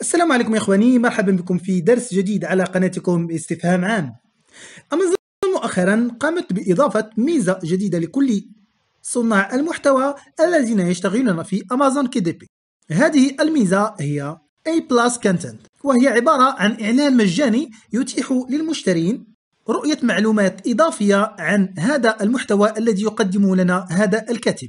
السلام عليكم يا اخواني مرحبا بكم في درس جديد على قناتكم استفهام عام امازون مؤخرا قامت باضافه ميزه جديده لكل صناع المحتوى الذين يشتغلون في امازون كي دي بي هذه الميزه هي A Plus كونتنت وهي عبارة عن إعلان مجاني يتيح للمشترين رؤية معلومات إضافية عن هذا المحتوى الذي يقدمه لنا هذا الكاتب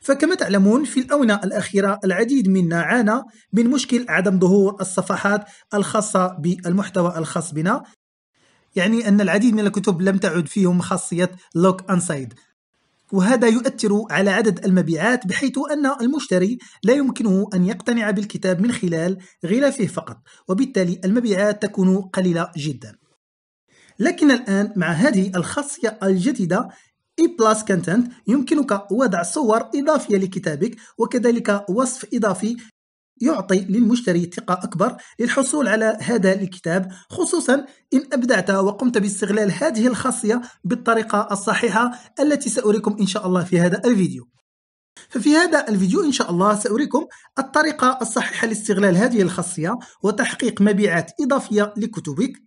فكما تعلمون في الآونة الأخيرة العديد منا عانى من مشكل عدم ظهور الصفحات الخاصة بالمحتوى الخاص بنا يعني أن العديد من الكتب لم تعد فيهم خاصية لوك أنسايد وهذا يؤثر على عدد المبيعات بحيث أن المشتري لا يمكنه أن يقتنع بالكتاب من خلال غلافه فقط وبالتالي المبيعات تكون قليلة جدا لكن الآن مع هذه الخاصية الجديدة بلاس e كونتنت يمكنك وضع صور إضافية لكتابك وكذلك وصف إضافي يعطي للمشتري ثقة أكبر للحصول على هذا الكتاب خصوصا إن أبدعت وقمت باستغلال هذه الخاصية بالطريقة الصحيحة التي سأريكم إن شاء الله في هذا الفيديو ففي هذا الفيديو إن شاء الله سأريكم الطريقة الصحيحة لاستغلال هذه الخاصية وتحقيق مبيعات إضافية لكتبك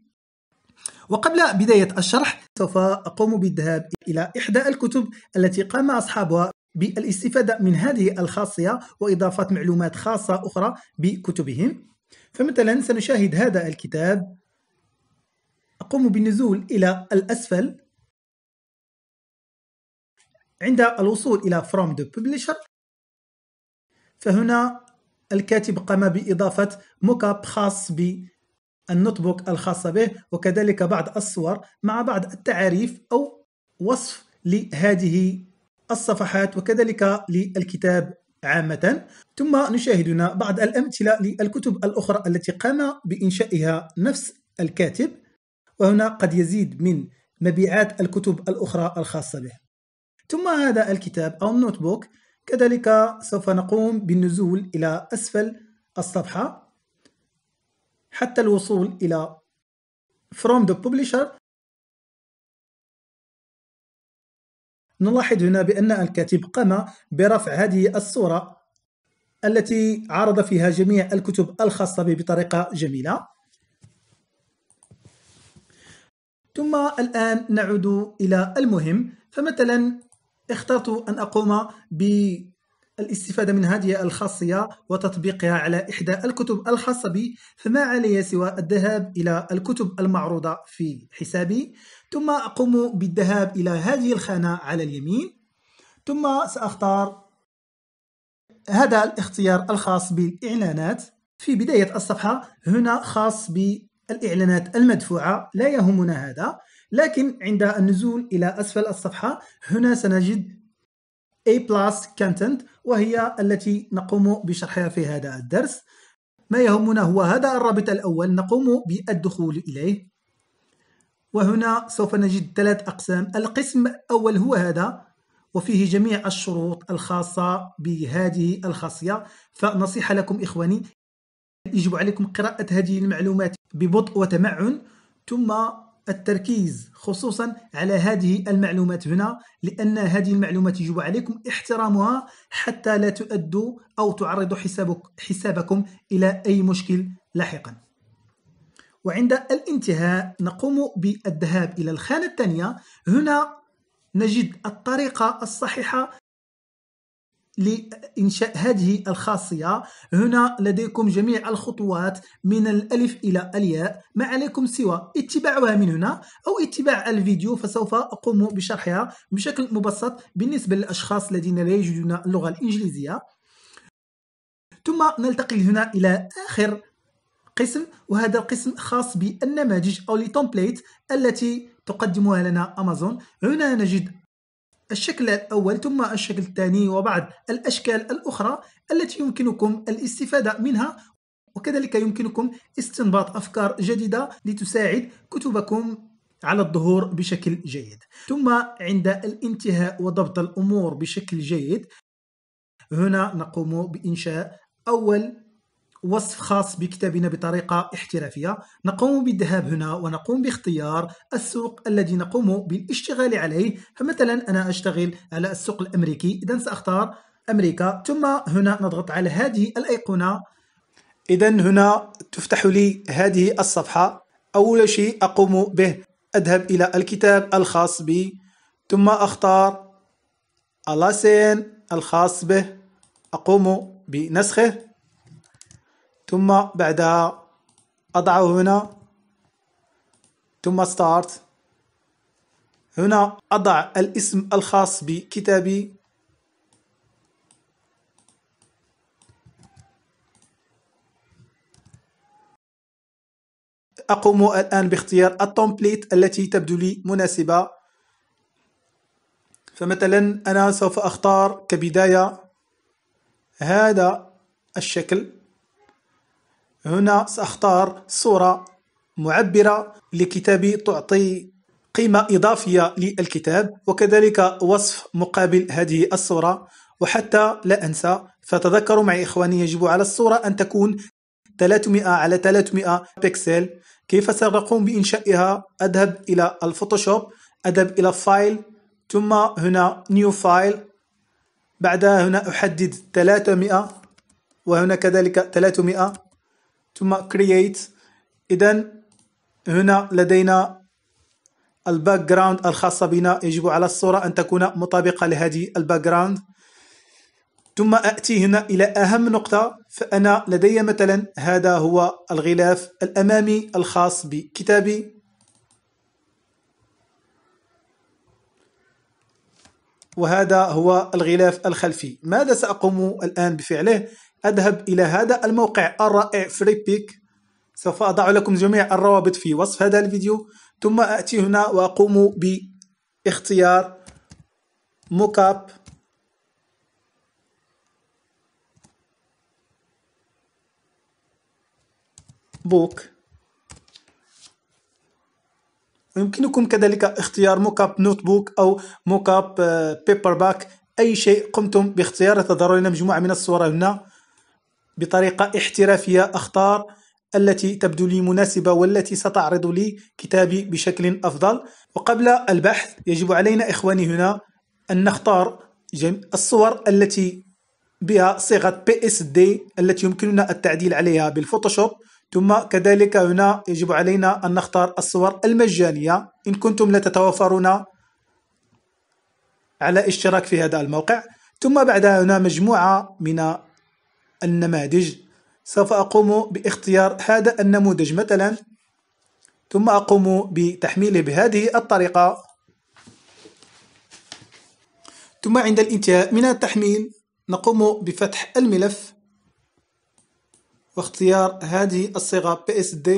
وقبل بداية الشرح سوف أقوم بالذهاب إلى إحدى الكتب التي قام أصحابها بالاستفادة من هذه الخاصية وإضافة معلومات خاصة أخرى بكتبهم فمثلا سنشاهد هذا الكتاب أقوم بالنزول إلى الأسفل عند الوصول إلى From the Publisher فهنا الكاتب قام بإضافة موكاب خاص ب النوت بوك الخاصة به وكذلك بعض الصور مع بعض التعاريف أو وصف لهذه الصفحات وكذلك للكتاب عامة ثم نشاهدنا بعض الأمثلة للكتب الأخرى التي قام بإنشائها نفس الكاتب وهنا قد يزيد من مبيعات الكتب الأخرى الخاصة به ثم هذا الكتاب أو النوت بوك كذلك سوف نقوم بالنزول إلى أسفل الصفحة حتى الوصول إلى from the publisher نلاحظ هنا بأن الكاتب قام برفع هذه الصورة التي عرض فيها جميع الكتب الخاصة به بطريقة جميلة ثم الآن نعود إلى المهم فمثلا اخترت أن أقوم ب الاستفادة من هذه الخاصية وتطبيقها على إحدى الكتب الخاصة بي فما علي سوى الذهاب إلى الكتب المعروضة في حسابي ثم أقوم بالذهاب إلى هذه الخانة على اليمين ثم سأختار هذا الاختيار الخاص بالإعلانات في بداية الصفحة هنا خاص بالإعلانات المدفوعة لا يهمنا هذا لكن عند النزول إلى أسفل الصفحة هنا سنجد A plus content وهي التي نقوم بشرحها في هذا الدرس ما يهمنا هو هذا الرابط الأول نقوم بالدخول إليه وهنا سوف نجد ثلاث أقسام القسم الأول هو هذا وفيه جميع الشروط الخاصة بهذه الخاصية فنصيحة لكم إخواني يجب عليكم قراءة هذه المعلومات ببطء وتمعن ثم التركيز خصوصا على هذه المعلومات هنا لأن هذه المعلومات يجب عليكم احترامها حتى لا تؤدوا أو تعرضوا حسابك حسابكم إلى أي مشكل لاحقا وعند الانتهاء نقوم بالذهاب إلى الخانة الثانية هنا نجد الطريقة الصحيحة لإنشاء هذه الخاصية هنا لديكم جميع الخطوات من الألف إلى الياء ما عليكم سوى اتباعها من هنا أو اتباع الفيديو فسوف أقوم بشرحها بشكل مبسط بالنسبة للأشخاص الذين لا يجدون اللغة الإنجليزية ثم نلتقي هنا إلى آخر قسم وهذا القسم خاص بالنماذج أو التمبليت التي تقدمها لنا أمازون هنا نجد الشكل الأول ثم الشكل الثاني وبعض الأشكال الأخرى التي يمكنكم الاستفادة منها وكذلك يمكنكم استنباط أفكار جديدة لتساعد كتبكم على الظهور بشكل جيد ثم عند الانتهاء وضبط الأمور بشكل جيد هنا نقوم بإنشاء أول وصف خاص بكتابنا بطريقة احترافية نقوم بالذهاب هنا ونقوم باختيار السوق الذي نقوم بالاشتغال عليه فمثلا أنا أشتغل على السوق الأمريكي إذا سأختار أمريكا ثم هنا نضغط على هذه الأيقونة إذا هنا تفتح لي هذه الصفحة أول شيء أقوم به أذهب إلى الكتاب الخاص بي ثم أختار اللاسين الخاص به أقوم بنسخه ثم بعدها أضعه هنا ثم ستارت هنا أضع الاسم الخاص بكتابي أقوم الآن باختيار التومبليت التي تبدو لي مناسبة فمثلا أنا سوف أختار كبداية هذا الشكل هنا سأختار صورة معبرة لكتابي تعطي قيمة إضافية للكتاب وكذلك وصف مقابل هذه الصورة وحتى لا أنسى فتذكروا معي إخواني يجب على الصورة أن تكون 300 على 300 بكسل كيف سنقوم بإنشائها أذهب إلى الفوتوشوب أذهب إلى فايل ثم هنا نيو فايل بعدها هنا أحدد 300 وهنا كذلك 300 ثم create إذا هنا لدينا الباك جراوند الخاصة بنا يجب على الصورة أن تكون مطابقة لهذه الباك جراوند ثم أتي هنا إلى أهم نقطة فأنا لدي مثلا هذا هو الغلاف الأمامي الخاص بكتابي وهذا هو الغلاف الخلفي ماذا سأقوم الآن بفعله؟ أذهب إلى هذا الموقع الرائع فري بيك سوف أضع لكم جميع الروابط في وصف هذا الفيديو ثم أتي هنا وأقوم باختيار موكاب بوك يمكنكم كذلك اختيار موكاب نوت بوك او موكاب بيبر باك اي شيء قمتم باختياره تظهر لنا مجموعه من الصور هنا بطريقة احترافية أختار التي تبدو لي مناسبة والتي ستعرض لي كتابي بشكل أفضل وقبل البحث يجب علينا إخواني هنا أن نختار الصور التي بها صيغة PSD التي يمكننا التعديل عليها بالفوتوشوب ثم كذلك هنا يجب علينا أن نختار الصور المجانية إن كنتم لا تتوافرون على اشتراك في هذا الموقع ثم بعدها هنا مجموعة من النماذج سوف أقوم باختيار هذا النموذج مثلا ثم أقوم بتحميله بهذه الطريقة ثم عند الانتهاء من التحميل نقوم بفتح الملف واختيار هذه الصيغة PSD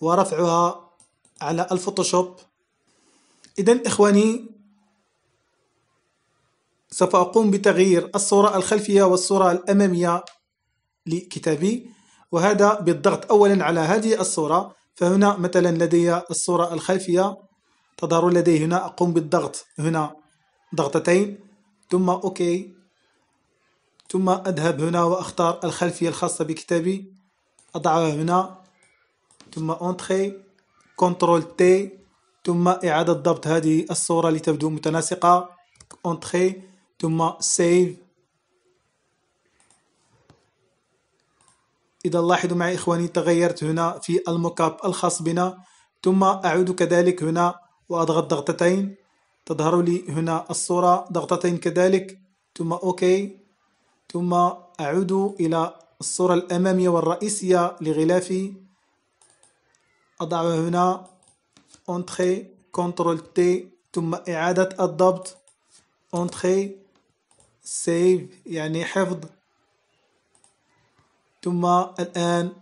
ورفعها على الفوتوشوب إذا إخواني سوف أقوم بتغيير الصورة الخلفية والصورة الأمامية لكتابي وهذا بالضغط أولا على هذه الصورة فهنا مثلا لدي الصورة الخلفية تظهر لدي هنا أقوم بالضغط هنا ضغطتين ثم أوكي ثم أذهب هنا وأختار الخلفية الخاصة بكتابي أضعها هنا ثم أنتخي كنترول تي ثم إعادة ضبط هذه الصورة لتبدو متناسقة أنتخي ثم سيف إذا لاحظوا معي إخواني تغيرت هنا في الموكاب الخاص بنا ثم أعود كذلك هنا وأضغط ضغطتين تظهر لي هنا الصورة ضغطتين كذلك ثم أوكي ثم أعود إلى الصورة الأمامية والرئيسية لغلافي أضعها هنا أنتخي Ctrl T ثم إعادة الضبط أنتخي Save يعني حفظ ثم الآن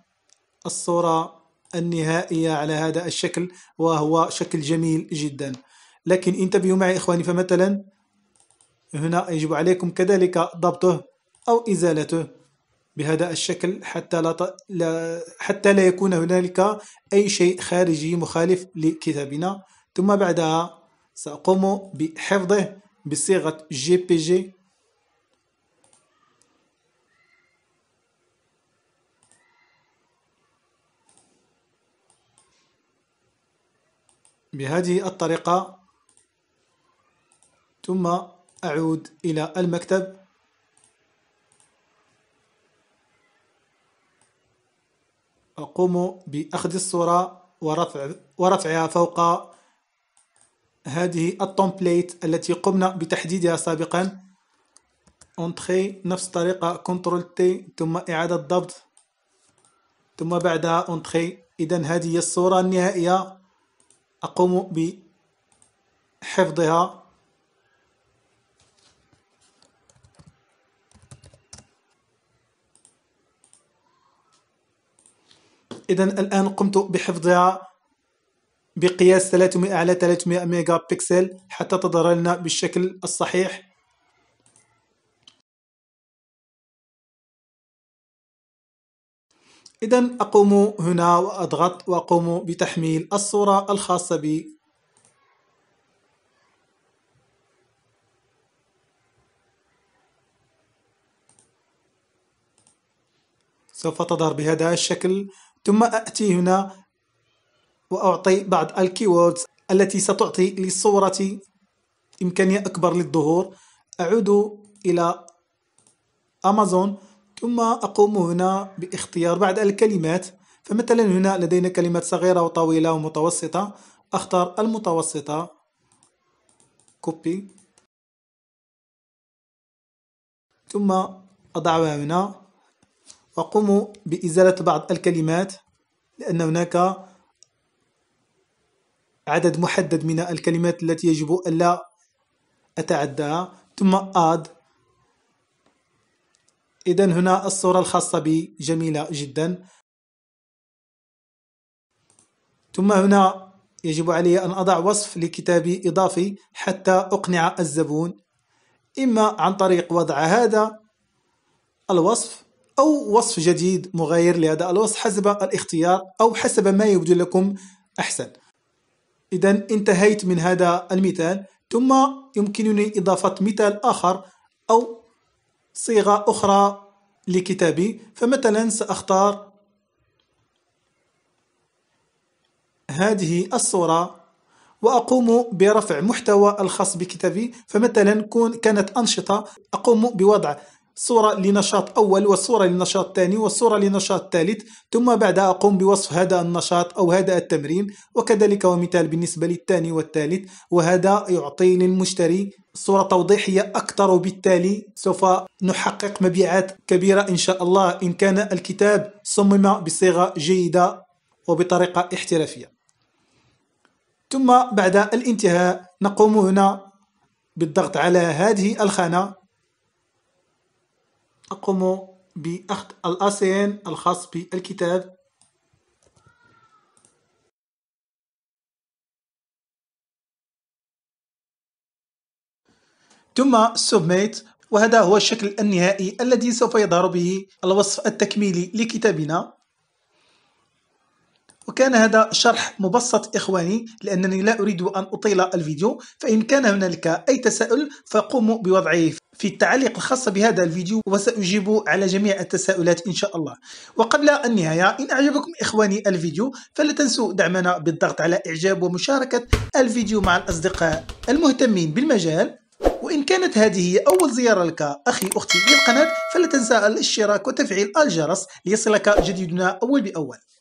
الصورة النهائية على هذا الشكل وهو شكل جميل جدا لكن انتبهوا معي إخواني فمثلا هنا يجب عليكم كذلك ضبطه أو إزالته بهذا الشكل حتى لا, ط... لا حتى لا يكون هنالك أي شيء خارجي مخالف لكتابنا ثم بعدها سأقوم بحفظه بصيغة جي بي جي بهذه الطريقة ثم أعود إلى المكتب أقوم بأخذ الصورة ورفع ورفعها فوق هذه التومبليت التي قمنا بتحديدها سابقا انتخي نفس الطريقة كنترول تي ثم إعادة ضبط ثم بعدها انتخي إذا هذه الصورة النهائية أقوم بحفظها إذا الآن قمت بحفظها بقياس 300 على 300 ميجا بكسل حتى تظهر لنا بالشكل الصحيح إذا أقوم هنا وأضغط وأقوم بتحميل الصورة الخاصة بي سوف تظهر بهذا الشكل ثم أتي هنا وأعطي بعض الكيوردز التي ستعطي للصورة إمكانية أكبر للظهور أعود إلى أمازون ثم أقوم هنا باختيار بعض الكلمات فمثلا هنا لدينا كلمات صغيرة وطويلة ومتوسطة أختار المتوسطة كوبي ثم أضعها هنا وأقوم بإزالة بعض الكلمات لأن هناك عدد محدد من الكلمات التي يجب ألا أتعداها ثم add إذا هنا الصورة الخاصة بي جميلة جدا ثم هنا يجب علي أن أضع وصف لكتابي إضافي حتى أقنع الزبون إما عن طريق وضع هذا الوصف أو وصف جديد مغاير لهذا الوصف حسب الاختيار أو حسب ما يبدو لكم أحسن إذا انتهيت من هذا المثال ثم يمكنني إضافة مثال آخر أو صيغة أخرى لكتابي فمثلا سأختار هذه الصورة وأقوم برفع محتوى الخاص بكتابي فمثلا كانت أنشطة أقوم بوضع صورة لنشاط أول وصورة لنشاط ثاني وصورة لنشاط ثالث ثم بعدها أقوم بوصف هذا النشاط أو هذا التمرين وكذلك ومثال بالنسبة للثاني والثالث وهذا يعطي للمشتري صورة توضيحية أكثر وبالتالي سوف نحقق مبيعات كبيرة إن شاء الله إن كان الكتاب صمم بصيغة جيدة وبطريقة احترافية ثم بعد الانتهاء نقوم هنا بالضغط على هذه الخانة أقوم بأخذ الأسين الخاص بالكتاب ثم سبميت وهذا هو الشكل النهائي الذي سوف يظهر به الوصف التكميلي لكتابنا وكان هذا شرح مبسط إخواني لأنني لا أريد أن أطيل الفيديو فإن كان هنالك أي تساؤل فقوموا بوضعه في التعليق الخاص بهذا الفيديو وسأجيب على جميع التساؤلات إن شاء الله وقبل النهاية إن أعجبكم إخواني الفيديو فلا تنسوا دعمنا بالضغط على إعجاب ومشاركة الفيديو مع الأصدقاء المهتمين بالمجال وإن كانت هذه هي أول زيارة لك أخي أختي للقناة فلا تنسى الاشتراك وتفعيل الجرس ليصلك جديدنا أول بأول